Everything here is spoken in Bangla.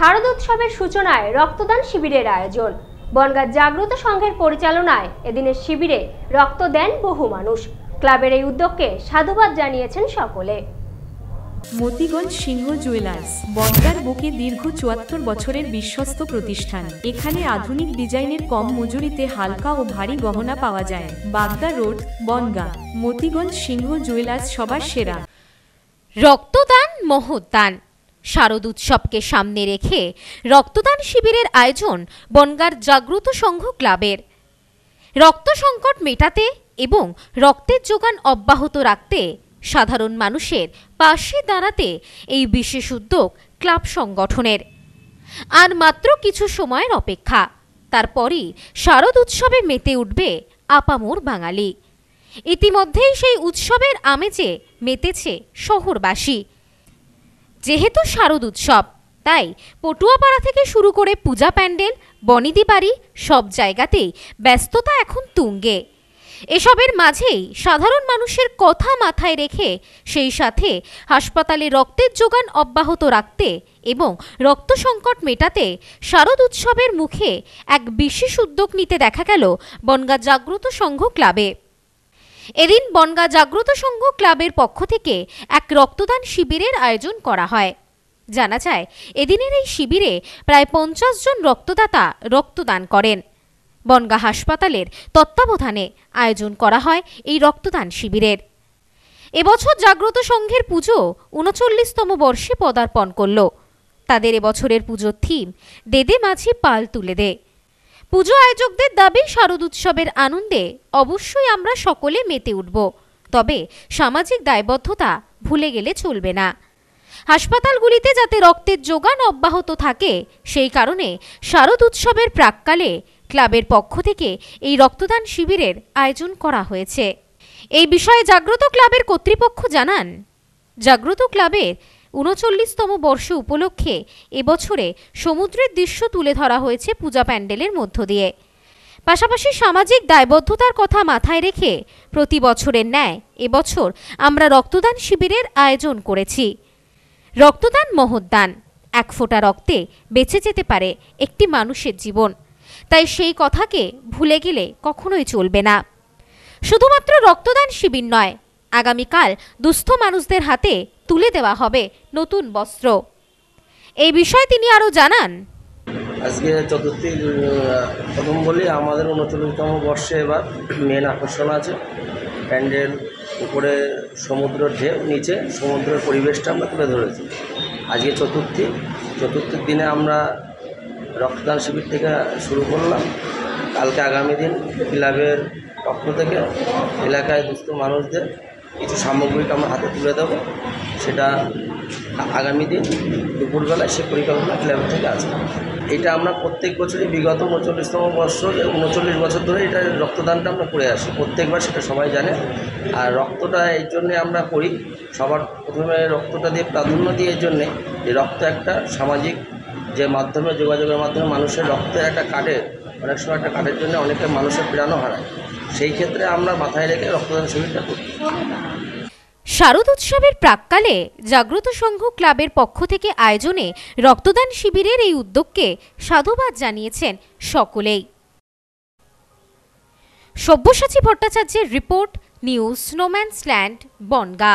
শারদোৎসবের সূচনায় রক্তদান শিবিরের আয়োজন বনগাঁ জাগ্রত সংঘের পরিচালনায় এদিনের শিবিরে রক্ত দেন বহু মানুষ ক্লাবের এই উদ্যোগকে সাধুবাদ জানিয়েছেন সকলে মতিগঞ্জ সিংহ জুয়েলার্স বনগার বুকে দীর্ঘ চুয়াত্তর বছরের বিশ্বস্ত প্রতিষ্ঠান এখানে আধুনিক ডিজাইনের কম মজুরিতে হালকা ও ভারী গহনা পাওয়া যায় বাগদা রোড বনগা মতিগঞ্জ সিংহ জুয়েলার্স সবার সেরা রক্তদান মহোদ্যান শারদ উৎসবকে সামনে রেখে রক্তদান শিবিরের আয়োজন বনগার জাগ্রত সংঘ ক্লাবের রক্ত সংকট মেটাতে এবং রক্তের যোগান অব্যাহত রাখতে সাধারণ মানুষের পাশে দাঁড়াতে এই বিশেষ উদ্যোগ ক্লাব সংগঠনের আর মাত্র কিছু সময়ের অপেক্ষা তারপরই শারদ উৎসবে মেতে উঠবে আপামোর বাঙালি ইতিমধ্যেই সেই উৎসবের আমেজে মেতেছে শহরবাসী যেহেতু শারদ উৎসব তাই পটুয়াপাড়া থেকে শুরু করে পূজা প্যান্ডেল বনিদি বাড়ি সব জায়গাতেই ব্যস্ততা এখন তুঙ্গে এসবের মাঝেই সাধারণ মানুষের কথা মাথায় রেখে সেই সাথে হাসপাতালে রক্তের যোগান অব্যাহত রাখতে এবং রক্ত সংকট মেটাতে শারদ উৎসবের মুখে এক বিশেষ উদ্যোগ নিতে দেখা গেল বনগা জাগ্রত সংঘ ক্লাবে এদিন বনগা জাগ্রত সংঘ ক্লাবের পক্ষ থেকে এক রক্তদান শিবিরের আয়োজন করা হয় জানা যায় এদিনের এই শিবিরে প্রায় পঞ্চাশ জন রক্তদাতা রক্তদান করেন বনগা হাসপাতালের তত্ত্বাবধানে আয়োজন করা হয় এই রক্তদান শিবিরের এবছর জাগ্রত সংঘের পুজো উনচল্লিশতম বর্ষে পদার্পণ করল তাদের এবছরের পুজোর থিম দেদে মাঝি পাল তুলে দেয় পুজো আয়োজকদের দাবি শারদ উৎসবের আনন্দে অবশ্যই আমরা সকলে মেতে উঠব তবে সামাজিক দায়বদ্ধতা ভুলে গেলে চলবে না হাসপাতালগুলিতে যাতে রক্তের যোগান অব্যাহত থাকে সেই কারণে শারদ উৎসবের প্রাককালে ক্লাবের পক্ষ থেকে এই রক্তদান শিবিরের আয়োজন করা হয়েছে এই বিষয়ে জাগ্রত ক্লাবের কর্তৃপক্ষ জানান জাগ্রত ক্লাবের উনচল্লিশতম বর্ষ উপলক্ষে এবছরে সমুদ্রের দৃশ্য তুলে ধরা হয়েছে পূজা প্যান্ডেলের মধ্য দিয়ে পাশাপাশি সামাজিক দায়বদ্ধতার কথা মাথায় রেখে প্রতি বছরের ন্যায় এবছর আমরা রক্তদান শিবিরের আয়োজন করেছি রক্তদান মহোদ্দান এক ফোঁটা রক্তে বেঁচে যেতে পারে একটি মানুষের জীবন তাই সেই কথাকে ভুলে গেলে কখনোই চলবে না শুধুমাত্র রক্তদান শিবির নয় আগামীকাল দুস্থ মানুষদের হাতে তুলে দেওয়া হবে নতুন বস্ত্র এই বিষয়ে তিনি আরও জানান আজকে চতুর্থী প্রথম বলি আমাদের উনচল্লিশতম বর্ষে এবার মেন আকর্ষণ আছে প্যান্ডেল উপরে সমুদ্র ঢেউ নিচে সমুদ্রের পরিবেশটা আমরা তুলে ধরেছি আজকে চতুর্থী চতুর্থীর দিনে আমরা রক্তদান শিবির থেকে শুরু করলাম কালকে আগামী দিন ক্লাবের পক্ষ থেকে এলাকায় দুস্থ মানুষদের কিছু সামগ্রিক আমার হাতে তুলে দেবো সেটা আগামী দিন দুপুরবেলায় সে পরিকল্পনা ক্লাব থেকে আসবে এটা আমরা প্রত্যেক বছরই বিগত উনচল্লিশতম বছর উনচল্লিশ বছর ধরে এটা রক্তদানটা আমরা করে আসি প্রত্যেকবার সেটা সবাই জানে আর রক্তটা এই জন্যে আমরা করি সবার প্রথমে রক্তটা দিয়ে প্রাধান্য দিয়ে এই জন্যে এই রক্ত একটা সামাজিক যে মাধ্যমে যোগাযোগের মাধ্যমে মানুষের রক্তের একটা কাটে অনেক সময় একটা কাঠের জন্য অনেকটা মানুষের প্রাণও হারায় সেই ক্ষেত্রে আমরা মাথায় রেখে রক্তদান শিবিরটা করি শারদ উৎসবের প্রাককালে জাগ্রত সংঘ ক্লাবের পক্ষ থেকে আয়োজনে রক্তদান শিবিরের এই উদ্যোগকে সাধুবাদ জানিয়েছেন সকলেই সব্যসাচী ভট্টাচার্যের report news snowman's land Bongaon